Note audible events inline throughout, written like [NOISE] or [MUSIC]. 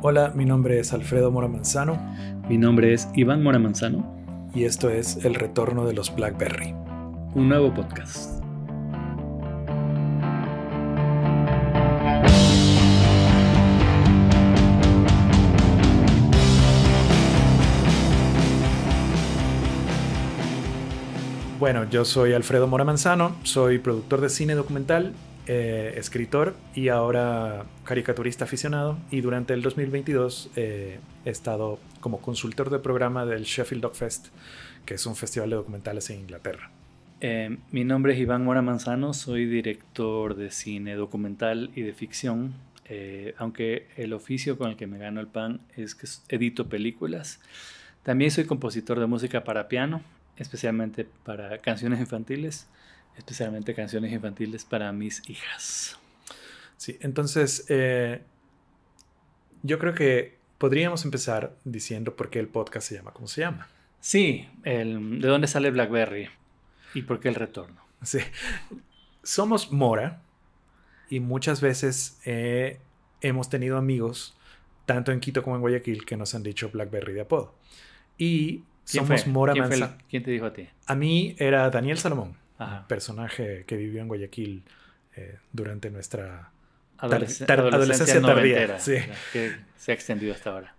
Hola, mi nombre es Alfredo Mora Manzano. Mi nombre es Iván Mora Manzano. Y esto es El Retorno de los Blackberry. Un nuevo podcast. Bueno, yo soy Alfredo Mora Manzano, soy productor de cine documental eh, escritor y ahora caricaturista aficionado. Y durante el 2022 eh, he estado como consultor de programa del Sheffield Dog Fest, que es un festival de documentales en Inglaterra. Eh, mi nombre es Iván Mora Manzano, soy director de cine documental y de ficción. aunque el oficio con el que me gano el pan es que edito películas. También soy compositor de música para piano, especialmente para canciones infantiles especialmente canciones infantiles para mis hijas. Sí, entonces eh, yo creo que podríamos empezar diciendo por qué el podcast se llama como se llama. Sí, el, ¿de dónde sale BlackBerry? ¿Y por qué el retorno? Sí. Somos Mora y muchas veces eh, hemos tenido amigos, tanto en Quito como en Guayaquil, que nos han dicho BlackBerry de apodo. Y somos Mora ¿Quién, ¿Quién te dijo a ti? A mí era Daniel Salomón personaje que vivió en Guayaquil eh, durante nuestra adolescencia, tardía. Que se ha extendido hasta ahora.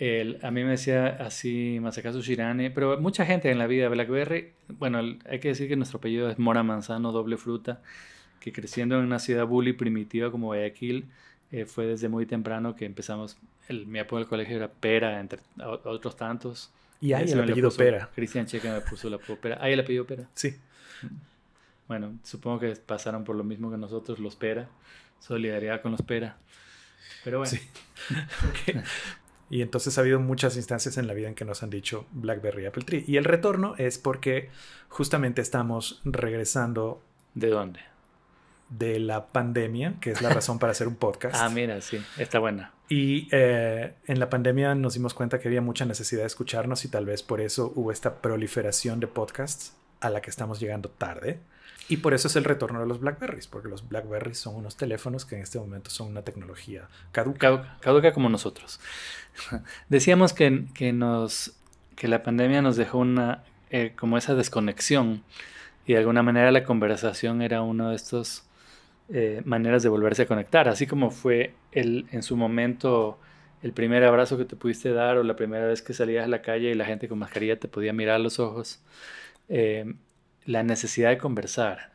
a mí me decía así Masakazu Shirane, pero mucha gente en la vida, Blackberry, bueno, hay que decir que nuestro apellido es Mora Manzano, doble fruta, que creciendo en una ciudad bully primitiva como Guayaquil, eh, fue desde muy temprano que empezamos, el, mi apodo del colegio era Pera, entre otros tantos, y ahí el apellido Pera. Cristian Checa me puso la apellido Pera. Ahí el apellido Pera. Sí. Bueno, supongo que pasaron por lo mismo que nosotros, los Pera. Solidaridad con los Pera. Pero bueno. Sí. [LAUGHS] Y entonces ha habido muchas instancias en la vida en que nos han dicho BlackBerry Apple Tree. Y el retorno es porque justamente estamos regresando. ¿De dónde? de la pandemia, que es la [LAUGHS] razón para hacer un podcast. ah, mira, sí, está buena. Y eh, en la pandemia nos dimos cuenta que había mucha necesidad de escucharnos y tal vez por eso hubo esta proliferación de podcasts a la que estamos llegando tarde. Y por eso es el retorno de los Blackberries, porque los Blackberries son unos teléfonos que en este momento son una tecnología caduca. Caduca, como nosotros. [LAUGHS] Decíamos que, que, nos, que la pandemia nos dejó una, eh, como esa desconexión y de alguna manera la conversación era uno de estos eh, maneras de volverse a conectar, así como fue el, en su momento el primer abrazo que te pudiste dar o la primera vez que salías a la calle y la gente con mascarilla te podía mirar a los ojos, eh, la necesidad de conversar.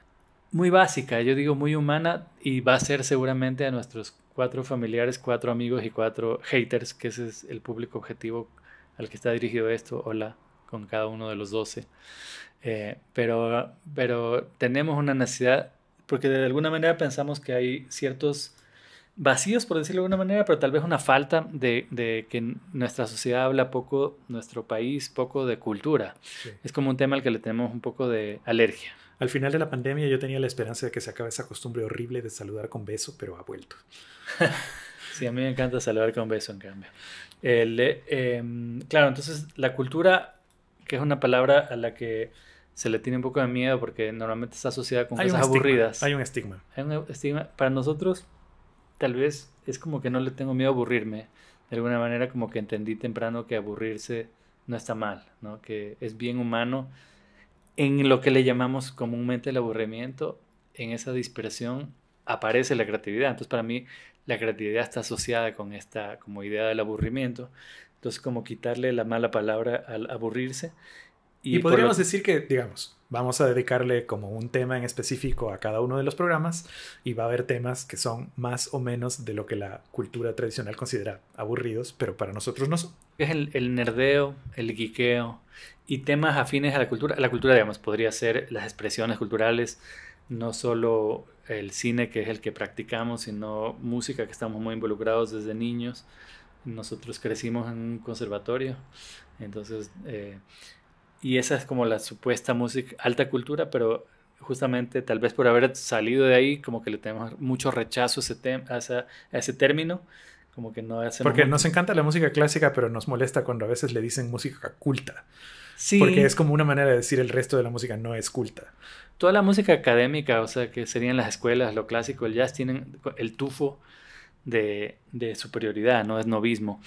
Muy básica, yo digo muy humana y va a ser seguramente a nuestros cuatro familiares, cuatro amigos y cuatro haters, que ese es el público objetivo al que está dirigido esto, hola, con cada uno de los doce. Eh, pero, pero tenemos una necesidad porque de alguna manera pensamos que hay ciertos vacíos, por decirlo de alguna manera, pero tal vez una falta de, que nuestra sociedad habla poco, nuestro país poco de cultura. Es como un tema al que le tenemos un poco de alergia. Al final de la pandemia yo tenía la esperanza de que se acabe esa costumbre horrible de saludar con beso, pero ha vuelto. [LAUGHS] sí, a mí me encanta saludar con beso, en cambio. Eh, em, claro, entonces la cultura, que es una palabra a la que se le tiene un poco de miedo porque normalmente está asociada con cosas aburridas. Hay un estigma. Hay un estigma. Para nosotros, tal vez es como que no le tengo miedo a aburrirme. De alguna manera, como que entendí temprano que aburrirse no está mal, ¿no? que es bien humano. En lo que le llamamos comúnmente el aburrimiento, en esa dispersión aparece la creatividad. Entonces, para mí, la creatividad está asociada con esta como idea del aburrimiento. Entonces, como quitarle la mala palabra al aburrirse y, podríamos decir que, digamos, vamos a dedicarle como un tema en específico a cada uno de los programas y va a haber temas que son más o menos de lo que la cultura tradicional considera aburridos, pero para nosotros no son. Es el, nerdeo, el guiqueo y temas afines a la cultura. La cultura, digamos, podría ser las expresiones culturales, no solo el cine que es el que practicamos, sino música que estamos muy involucrados desde niños. Nosotros crecimos en un conservatorio, entonces... Eh, y esa es como la supuesta música, alta cultura, pero justamente tal vez por haber salido de ahí, como que le tenemos mucho rechazo a ese, a ese término. Como que no es... Porque nos encanta la música clásica, pero nos molesta cuando a veces le dicen música culta. Sí. Porque es como una manera de decir el resto de la música no es culta. Toda la música académica, o sea, que serían las escuelas, lo clásico, el jazz, tienen el tufo de, de superioridad, no es novismo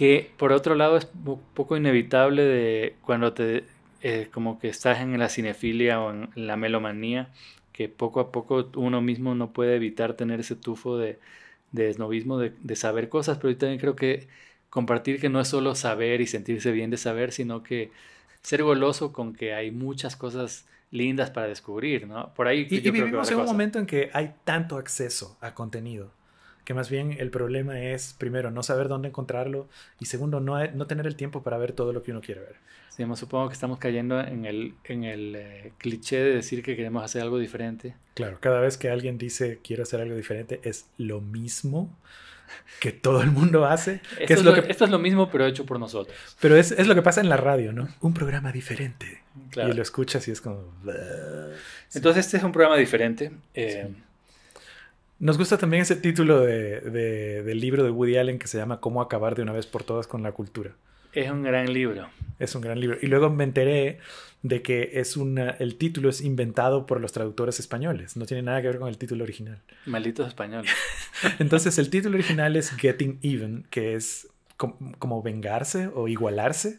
que por otro lado es poco inevitable de cuando te eh, como que estás en la cinefilia o en la melomanía, que poco a poco uno mismo no puede evitar tener ese tufo de, de esnovismo, de, saber cosas, pero yo también creo que compartir que no es solo saber y sentirse bien de saber, sino que ser goloso con que hay muchas cosas lindas para descubrir, ¿no? Por ahí... Y, vivimos en un momento en que hay tanto acceso a contenido que más bien el problema es, primero, no saber dónde encontrarlo y segundo, no, tener el tiempo para ver todo lo que uno quiere ver. Sí, me supongo que estamos cayendo en el, en el eh, cliché de decir que queremos hacer algo diferente. Claro, cada vez que alguien dice quiero hacer algo diferente es lo mismo que todo el mundo hace. [LAUGHS] esto, es lo, mismo, pero hecho por nosotros. Pero es, lo que pasa en la radio, ¿no? Un programa diferente. Y lo escuchas y es como... Entonces este es un programa diferente. Eh, nos gusta también ese título de, del libro de Woody Allen que se llama Cómo acabar de una vez por todas con la cultura. Es un gran libro. Es un gran libro. Y luego me enteré de que es un el título es inventado por los traductores españoles. No tiene nada que ver con el título original. Malditos españoles. [LAUGHS] Entonces el título original es Getting Even, que es como, vengarse o igualarse.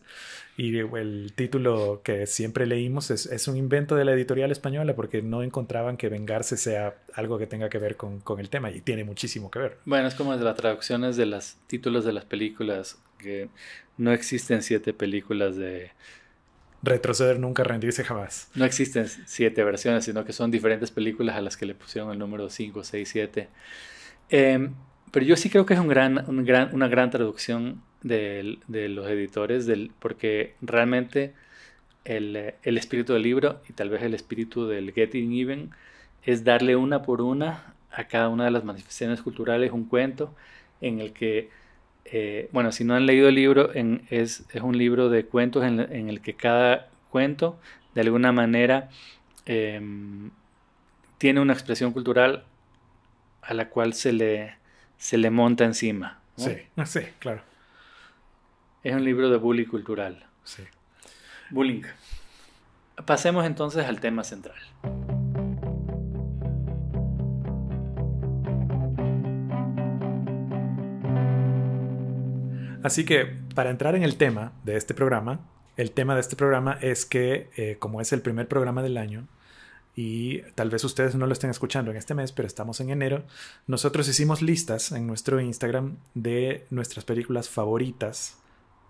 Y el título que siempre leímos es, un invento de la editorial española porque no encontraban que vengarse sea algo que tenga que ver con, el tema y tiene muchísimo que ver. Bueno, es como las traducciones de los títulos de las películas, que no existen siete películas de... Retroceder nunca, rendirse jamás. No existen siete versiones, sino que son diferentes películas a las que le pusieron el número 5, 6, 7. Pero yo sí creo que es un gran, una gran traducción de, los editores, del, porque realmente eh, el, espíritu del libro y tal vez el espíritu del Getting Even es darle una por una a cada una de las manifestaciones culturales un cuento en el que, eh, bueno, si no han leído el libro, es, un libro de cuentos en, el que cada cuento de alguna manera em, tiene una expresión cultural a la cual se le, se le monta encima. ¿no? Sí, ah, sí, claro. Es un libro de bullying cultural. Sí. Bullying. Pasemos entonces al tema central. Así que, para entrar en el tema de este programa, el tema de este programa es que, eh, como es el primer programa del año, y tal vez ustedes no lo estén escuchando en este mes, pero estamos en enero, nosotros hicimos listas en nuestro Instagram de nuestras películas favoritas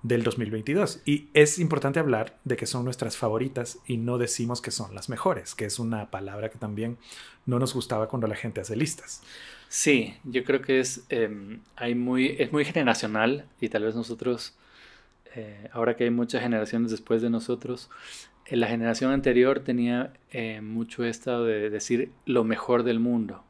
del 2022. Y es importante hablar de que son nuestras favoritas y no decimos que son las mejores, que es una palabra que también no nos gustaba cuando la gente hace listas. Sí, yo creo que es, em, hay muy, es muy generacional y tal vez nosotros, eh, ahora que hay muchas generaciones después de nosotros, en eh, la generación anterior tenía eh, mucho esto de decir lo mejor del mundo.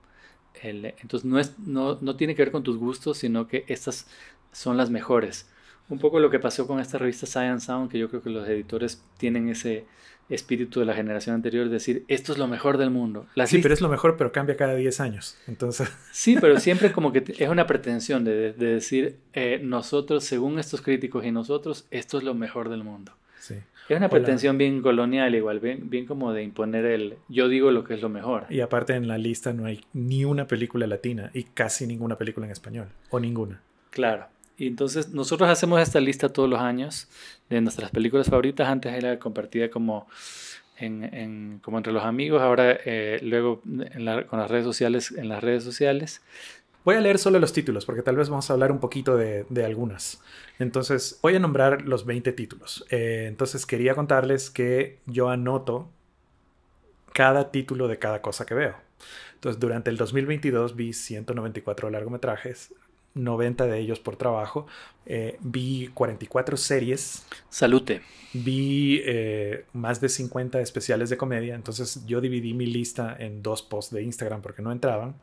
entonces no, es, no, tiene que ver con tus gustos, sino que estas son las mejores. Un poco lo que pasó con esta revista Science Sound, que yo creo que los editores tienen ese espíritu de la generación anterior, de decir, esto es lo mejor del mundo. sí, pero es lo mejor, pero cambia cada 10 años. Entonces... [LAUGHS] Sí, pero siempre como que es una pretensión de, decir, eh, nosotros, según estos críticos y nosotros, esto es lo mejor del mundo. Sí. Es una pretensión bien colonial igual, bien, bien como de imponer el yo digo lo que es lo mejor. Y aparte en la lista no hay ni una película latina y casi ninguna película en español, o ninguna. Claro. Y entonces nosotros hacemos esta lista todos los años de nuestras películas favoritas. Antes era compartida como en, en, como entre los amigos, ahora eh, luego con las redes sociales, en las redes sociales Voy a leer solo los títulos porque tal vez vamos a hablar un poquito de, algunas. Entonces, voy a nombrar los 20 títulos. Eh, entonces, quería contarles que yo anoto cada título de cada cosa que veo. Entonces, durante el 2022 vi 194 largometrajes, 90 de ellos por trabajo. Eh, vi 44 series. Salute. Vi eh, más de 50 especiales de comedia. Entonces yo dividí mi lista en dos posts de Instagram porque no entraban.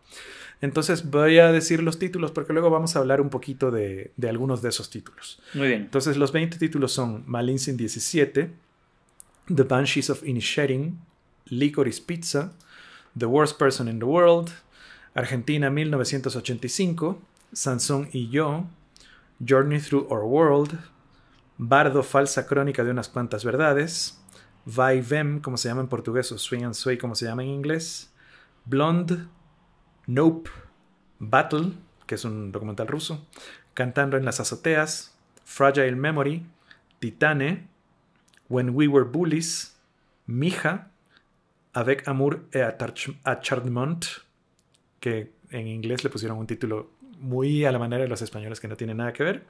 Entonces voy a decir los títulos porque luego vamos a hablar un poquito de, algunos de esos títulos. Muy bien. Entonces los 20 títulos son Malinsin 17, The Banshees of Initiating, Licorice Pizza, The Worst Person in the World, Argentina 1985. Sansón y yo, Journey Through Our World, Bardo, falsa crónica de unas cuantas verdades, Vem, como se llama en portugués, o Swing and Sway, como se llama en inglés, Blonde, Nope, Battle, que es un documental ruso, Cantando en las azoteas, Fragile Memory, Titane, When We Were Bullies, Mija, Avec Amour et Achardmont, que en inglés le pusieron un título muy a la manera de los españoles que no tienen nada que ver.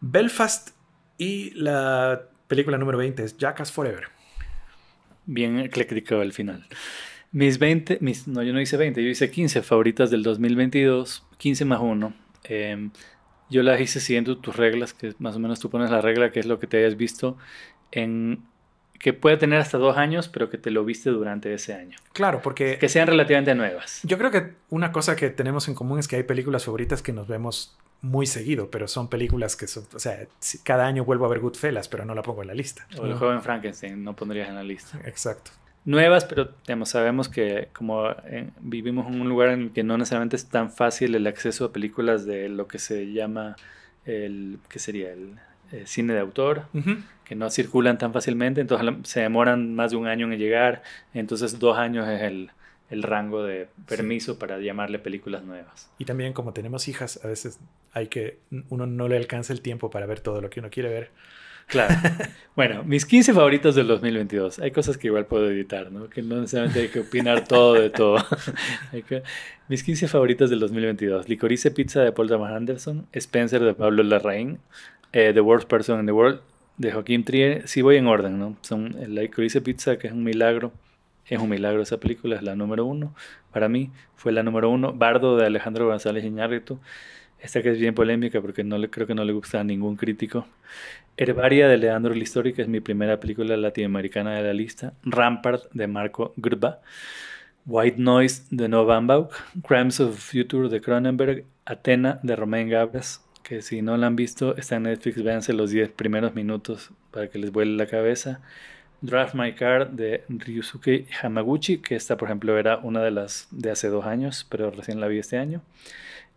Belfast y la película número 20 es Jackass Forever. Bien ecléctico el final. Mis 20, mis, no, yo no hice 20, yo hice 15 favoritas del 2022, 15 más 1. Em, yo las hice siguiendo tus reglas, que más o menos tú pones la regla, que es lo que te hayas visto en que puede tener hasta dos años, pero que te lo viste durante ese año. Claro, porque... Que sean relativamente nuevas. Yo creo que una cosa que tenemos en común es que hay películas favoritas que nos vemos muy seguido, pero son películas que son... O sea, cada año vuelvo a ver Goodfellas, pero no la pongo en la lista. O El joven Frankenstein, no pondrías en la lista. Exacto. Nuevas, pero digamos, sabemos que como eh, vivimos en un lugar en el que no necesariamente es tan fácil el acceso a películas de lo que se llama el... ¿Qué sería? El eh, cine de autor, que no circulan tan fácilmente, entonces se demoran más de un año en llegar, entonces dos años es el, el rango de permiso para llamarle películas nuevas. Y también como tenemos hijas, a veces hay que uno no le alcanza el tiempo para ver todo lo que uno quiere ver. Claro. [LAUGHS] bueno, mis 15 favoritos del 2022. Hay cosas que igual puedo editar, ¿no? Que no necesariamente hay que opinar todo de todo. [LAUGHS] mis 15 favoritos del 2022. Licorice Pizza de Paul Thomas Anderson, Spencer de Pablo Larraín, eh, the Worst Person in the World de Joaquín Trier, sí voy en orden, ¿no? Son La Coriza Pizza, que es un milagro, es un milagro esa película, es la número uno, para mí fue la número uno, Bardo de Alejandro González Iñárritu, esta que es bien polémica porque no le, creo que no le gusta a ningún crítico, Herbaria de Leandro Listori, que es mi primera película latinoamericana de la lista, Rampart de Marco Grba, White Noise de Noah Baumbach, Crimes of Future de Cronenberg, Atena de Romain Gabras, que si no la han visto, está en Netflix, véanse los 10 primeros minutos para que les vuele la cabeza. Draft My Car de Ryusuke Hamaguchi, que esta por ejemplo era una de las de hace dos años, pero recién la vi este año.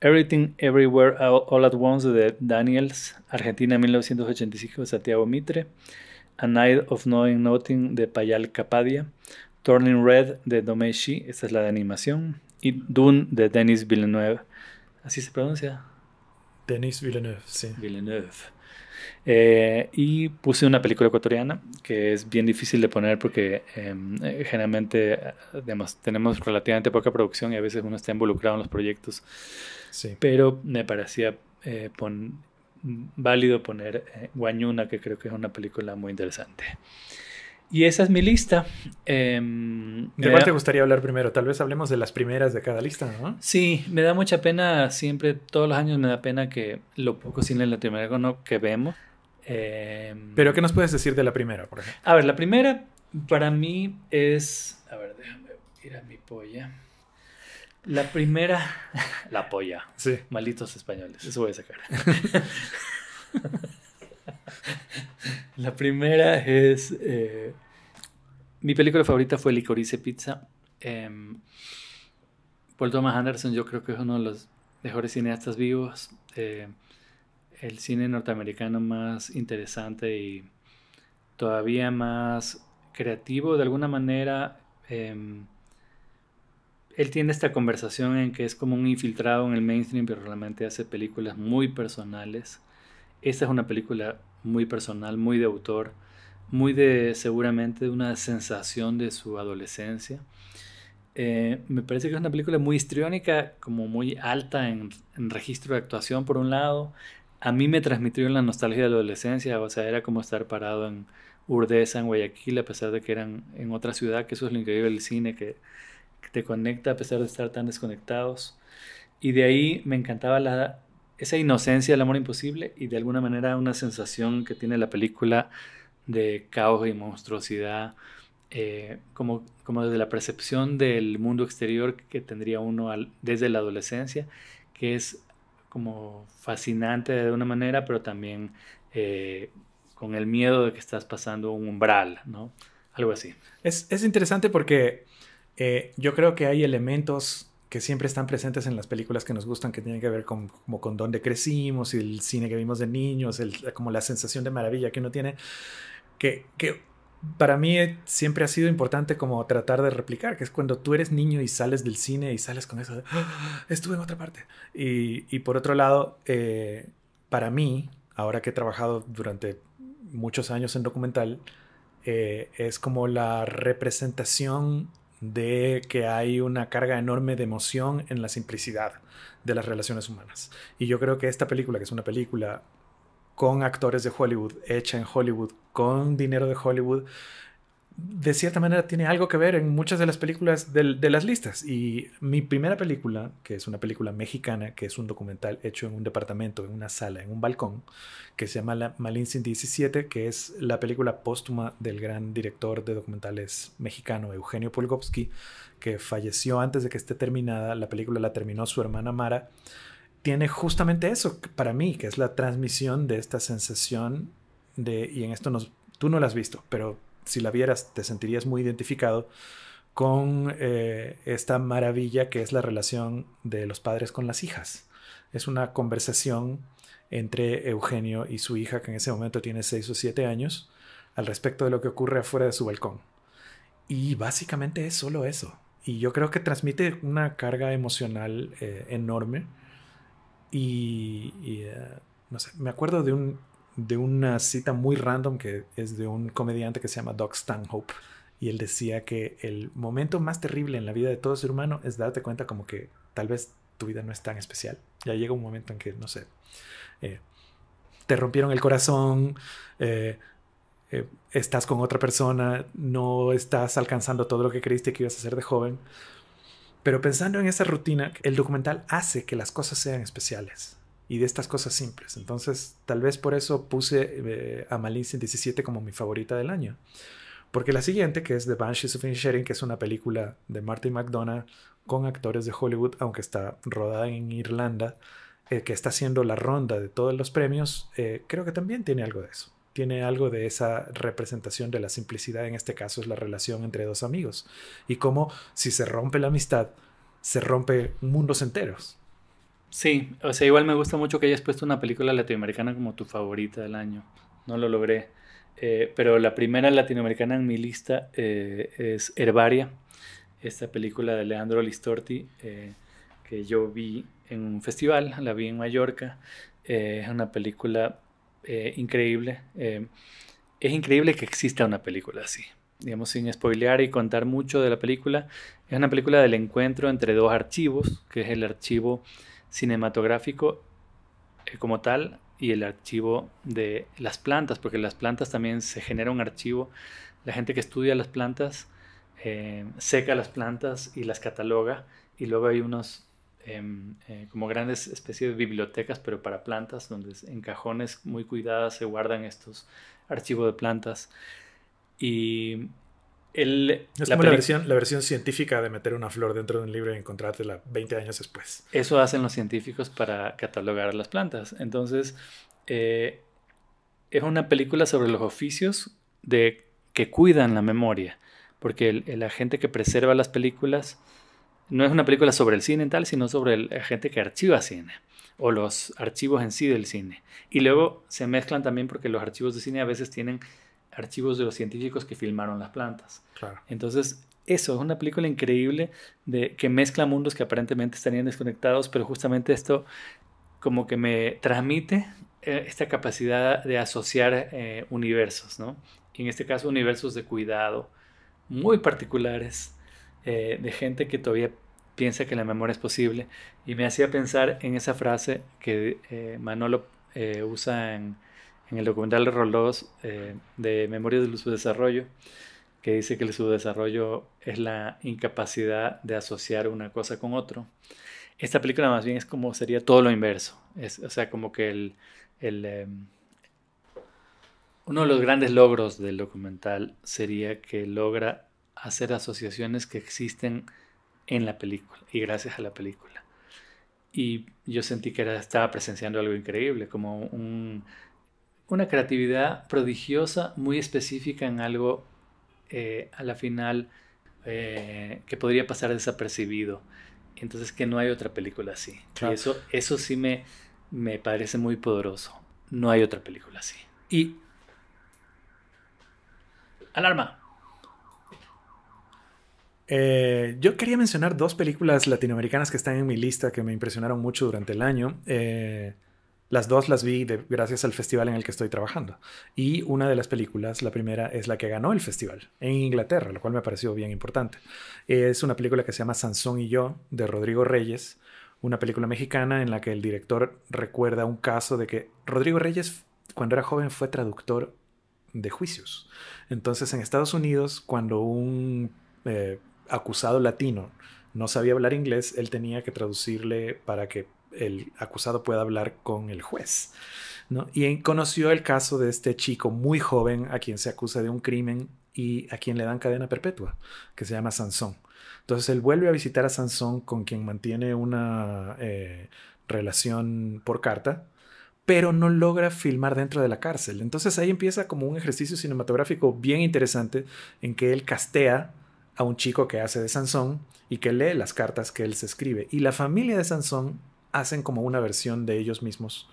Everything Everywhere All, at Once de Daniels, Argentina 1985 de Santiago Mitre. A Night of Knowing Nothing de Payal Capadia. Turning Red de Domeshi, esta es la de animación. Y Dune de Denis Villeneuve. Así se pronuncia. Denis Villeneuve, sí. Villeneuve. Eh, y puse una película ecuatoriana que es bien difícil de poner porque em, eh, generalmente tenemos relativamente poca producción y a veces uno está involucrado en los proyectos. Sí. Pero me parecía eh, válido poner Guañuna, que creo que es una película muy interesante. Y esa es mi lista. ¿De em, cuál te gustaría hablar primero? Tal vez hablemos de las primeras de cada lista, ¿no? Sí, me da mucha pena, siempre, todos los años me da pena que lo poco cine latinoamericano que vemos. Em, ¿Pero qué nos puedes decir de la primera, por ejemplo? A ver, la primera para mí es... A ver, déjame ir a mi polla. La primera... la polla. Sí. Malitos españoles, eso voy a sacar. [LAUGHS] [LAUGHS] La primera es. Eh, mi película favorita fue Licorice Pizza. Por em, Paul Thomas Anderson, yo creo que es uno de los mejores cineastas vivos. Em, el cine norteamericano más interesante y todavía más creativo de alguna manera. Em, él tiene esta conversación en que es como un infiltrado en el mainstream, pero realmente hace películas muy personales. Esta es una película muy personal, muy de autor, muy de seguramente de una sensación de su adolescencia. Eh, me parece que es una película muy histriónica, como muy alta en, registro de actuación por un lado. A mí me transmitió la nostalgia de la adolescencia, o sea, era como estar parado en Urdesa, en Guayaquil, a pesar de que eran en otra ciudad, que eso es lo increíble del cine, que te conecta a pesar de estar tan desconectados. Y de ahí me encantaba la esa inocencia del amor imposible y de alguna manera una sensación que tiene la película de caos y monstruosidad, eh, como, como desde la percepción del mundo exterior que tendría uno desde la adolescencia, que es como fascinante de una manera, pero también eh, con el miedo de que estás pasando un umbral, ¿no? Algo así. Es, interesante porque eh, yo creo que hay elementos que siempre están presentes en las películas que nos gustan, que tienen que ver con, como con dónde crecimos y el cine que vimos de niños, como la sensación de maravilla que uno tiene, que, para mí siempre ha sido importante como tratar de replicar, que es cuando tú eres niño y sales del cine y sales con eso ah, estuve en otra parte. Y, por otro lado, eh, para mí, ahora que he trabajado durante muchos años en documental, eh, es como la representación de que hay una carga enorme de emoción en la simplicidad de las relaciones humanas. Y yo creo que esta película, que es una película con actores de Hollywood, hecha en Hollywood, con dinero de Hollywood, de cierta manera tiene algo que ver en muchas de las películas de, las listas. Y mi primera película, que es una película mexicana, que es un documental hecho en un departamento, en una sala, en un balcón, que se llama La sin 17, que es la película póstuma del gran director de documentales mexicano Eugenio Polgovsky, que falleció antes de que esté terminada. La película la terminó su hermana Mara. Tiene justamente eso para mí, que es la transmisión de esta sensación de, y en esto nos, tú no la has visto, pero si la vieras, te sentirías muy identificado con eh, esta maravilla que es la relación de los padres con las hijas. Es una conversación entre Eugenio y su hija, que en ese momento tiene seis o siete años, al respecto de lo que ocurre afuera de su balcón. Y básicamente es solo eso. Y yo creo que transmite una carga emocional eh, enorme. Y, eh, no sé, me acuerdo de un de una cita muy random que es de un comediante que se llama Doug Stanhope. Y él decía que el momento más terrible en la vida de todo ser humano es darte cuenta como que tal vez tu vida no es tan especial. Ya llega un momento en que, no sé, eh, te rompieron el corazón, eh, eh, estás con otra persona, no estás alcanzando todo lo que creíste que ibas a hacer de joven. Pero pensando en esa rutina, el documental hace que las cosas sean especiales y de estas cosas simples. Entonces, tal vez por eso puse a Malice 17 como mi favorita del año. Porque la siguiente, que es The Banshees of Inisherin, que es una película de Martin McDonough con actores de Hollywood, aunque está rodada en Irlanda, eh, que está haciendo la ronda de todos los premios, eh, creo que también tiene algo de eso. Tiene algo de esa representación de la simplicidad, en este caso es la relación entre dos amigos. Y cómo si se rompe la amistad, se rompe mundos enteros. Sí, o sea, igual me gusta mucho que hayas puesto una película latinoamericana como tu favorita del año. No lo logré. Eh, pero la primera latinoamericana en mi lista eh, es Herbaria, esta película de Leandro Listorti eh, que yo vi en un festival, la vi en Mallorca. es una película increíble. es increíble que exista una película así, digamos, sin spoilear y contar mucho de la película. Es una película del encuentro entre dos archivos, que es el archivo cinematográfico eh, como tal y el archivo de las plantas, porque las plantas también se genera un archivo. La gente que estudia las plantas eh, seca las plantas y las cataloga y luego hay unos em, eh, como grandes especies de bibliotecas, pero para plantas, donde en cajones muy cuidadas se guardan estos archivos de plantas. Y es la la versión, científica de meter una flor dentro de un libro y encontrártela 20 años después. Eso hacen los científicos para catalogar las plantas. Entonces, eh, es una película sobre los oficios de, que cuidan la memoria. Porque el, la gente que preserva las películas no es una película sobre el cine en tal, sino sobre el, la gente que archiva cine o los archivos en sí del cine. Y luego se mezclan también porque los archivos de cine a veces tienen archivos de los científicos que filmaron las plantas. Entonces, eso es una película increíble de, que mezcla mundos que aparentemente estarían desconectados, pero justamente esto como que me transmite eh, esta capacidad de asociar eh, universos, ¿no? Y en este caso, universos de cuidado muy particulares eh, de gente que todavía piensa que la memoria es posible. Y me hacía pensar en esa frase que Manolo usa en en el documental de Rolos eh, de Memorias del Subdesarrollo, que dice que el subdesarrollo es la incapacidad de asociar una cosa con otro. Esta película más bien es como sería todo lo inverso. o sea, como que el, em, uno de los grandes logros del documental sería que logra hacer asociaciones que existen en la película y gracias a la película. Y yo sentí que estaba presenciando algo increíble, como un, una creatividad prodigiosa, muy específica en algo eh, a la final eh, que podría pasar desapercibido. Entonces que no hay otra película así. Y eso, eso sí me, me parece muy poderoso. No hay otra película así. Y... Alarma. Eh, yo quería mencionar dos películas latinoamericanas que están en mi lista que me impresionaron mucho durante el año. Las dos las vi gracias al festival en el que estoy trabajando. Y una de las películas, la primera, es la que ganó el festival en Inglaterra, lo cual me pareció bien importante. Es una película que se llama Sansón y yo, de Rodrigo Reyes, una película mexicana en la que el director recuerda un caso de que Rodrigo Reyes, cuando era joven, fue traductor de juicios. Entonces, en Estados Unidos, cuando un eh, acusado latino no sabía hablar inglés, él tenía que traducirle para que el acusado pueda hablar con el juez. Y conoció el caso de este chico muy joven a quien se acusa de un crimen y a quien le dan cadena perpetua, que se llama Sansón. Entonces él vuelve a visitar a Sansón con quien mantiene una eh, relación por carta, pero no logra filmar dentro de la cárcel. Entonces ahí empieza como un ejercicio cinematográfico bien interesante en que él castea a un chico que hace de Sansón y que lee las cartas que él se escribe. Y la familia de Sansón hacen como una versión de ellos mismos,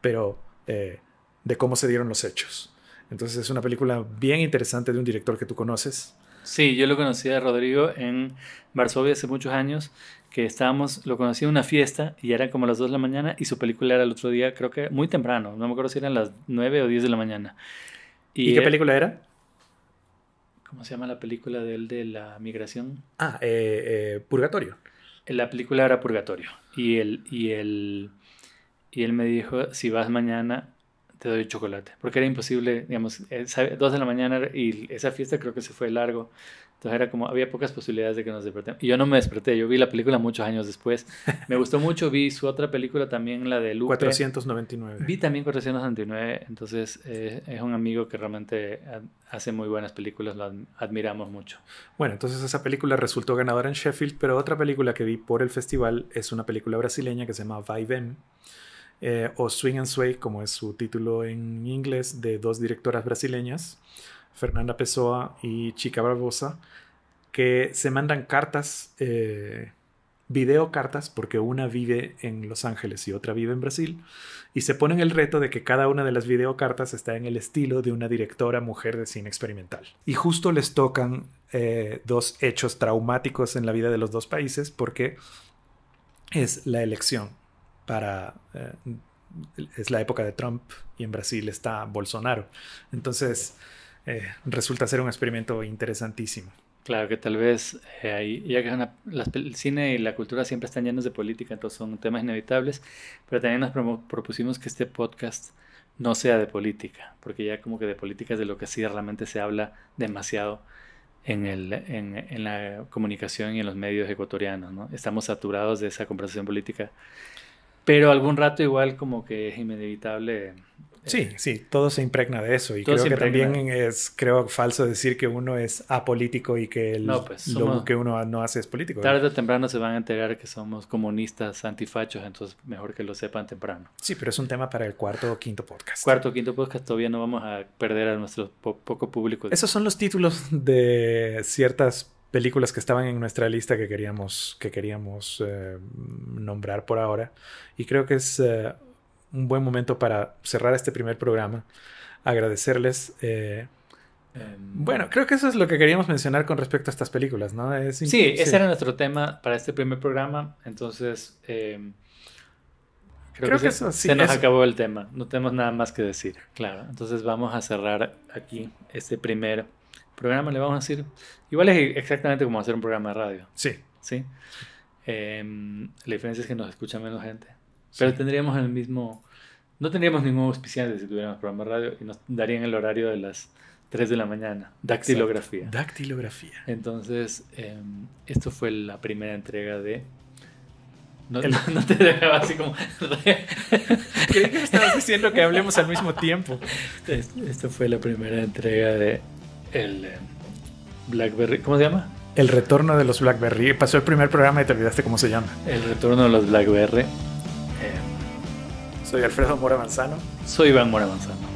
pero eh, de cómo se dieron los hechos. Entonces es una película bien interesante de un director que tú conoces. Sí, yo lo conocí a Rodrigo en Varsovia hace muchos años, que estábamos, lo conocí en una fiesta y era como las 2 de la mañana y su película era el otro día, creo que muy temprano, no me acuerdo si eran las 9 o 10 de la mañana. ¿Y, qué película era? ¿Cómo se llama la película de él de la migración? Ah, eh, eh, Purgatorio la película era Purgatorio. Y él, y él, y él me dijo, si vas mañana, te doy chocolate. Porque era imposible, digamos, dos de la mañana y esa fiesta creo que se fue largo. Entonces era como, había pocas posibilidades de que nos despertemos. Y yo no me desperté, yo vi la película muchos años después. Me gustó mucho, vi su otra película también, la de Lupe. 499. Vi también 499, entonces eh, es un amigo que realmente hace muy buenas películas, lo admiramos mucho. Bueno, entonces esa película resultó ganadora en Sheffield, pero otra película que vi por el festival es una película brasileña que se llama Vaivén. Eh, o Swing and Sway, como es su título en inglés, de dos directoras brasileñas, Fernanda Pessoa y Chica Barbosa, que se mandan cartas, eh, videocartas, porque una vive en Los Ángeles y otra vive en Brasil, y se ponen el reto de que cada una de las videocartas está en el estilo de una directora mujer de cine experimental. Y justo les tocan eh, dos hechos traumáticos en la vida de los dos países, porque es la elección para... Eh, es la época de Trump y en Brasil está Bolsonaro. Entonces, eh, resulta ser un experimento interesantísimo. Claro que tal vez, eh, ya que el cine y la cultura siempre están llenos de política, entonces son temas inevitables, pero también nos propusimos que este podcast no sea de política, porque ya como que de política es de lo que sí realmente se habla demasiado en, en, la comunicación y en los medios ecuatorianos. Estamos saturados de esa conversación política pero algún rato igual como que es inevitable. Eh, sí, sí, todo se impregna de eso. Y creo que también es, creo, falso decir que uno es apolítico y que pues, lo que uno no hace es político. Tarde o temprano se van a enterar que somos comunistas, antifachos, entonces mejor que lo sepan temprano. Sí, pero es un tema para el cuarto o quinto podcast. Cuarto o quinto podcast todavía no vamos a perder a nuestro poco público. Esos son los títulos de ciertas películas que estaban en nuestra lista que queríamos, que queríamos eh, nombrar por ahora. Y creo que es eh, un buen momento para cerrar este primer programa. Agradecerles. Eh, em, bueno, creo que eso es lo que queríamos mencionar con respecto a estas películas, ¿no? sí, ese era nuestro tema para este primer programa. Entonces, em, creo, que, se, nos acabó el tema. No tenemos nada más que decir, claro. Entonces vamos a cerrar aquí este primer programa, le vamos a decir. Igual es exactamente como hacer un programa de radio. Sí. Sí. Em, la diferencia es que nos escucha menos gente. Pero tendríamos el mismo. No tendríamos ningún auspiciante si tuviéramos programa de radio y nos darían el horario de las 3 de la mañana. Dactilografía. Dactilografía. Entonces, em, esto fue la primera entrega de no, te dejaba así como. [LAUGHS] Creí que me estabas diciendo que hablemos al mismo tiempo. [LAUGHS] esto fue la primera entrega de el eh, Blackberry, ¿cómo se llama? El retorno de los Blackberry. Pasó el primer programa y te olvidaste cómo se llama. El retorno de los Blackberry. Eh, soy Alfredo Mora Manzano. Soy Iván Mora Manzano.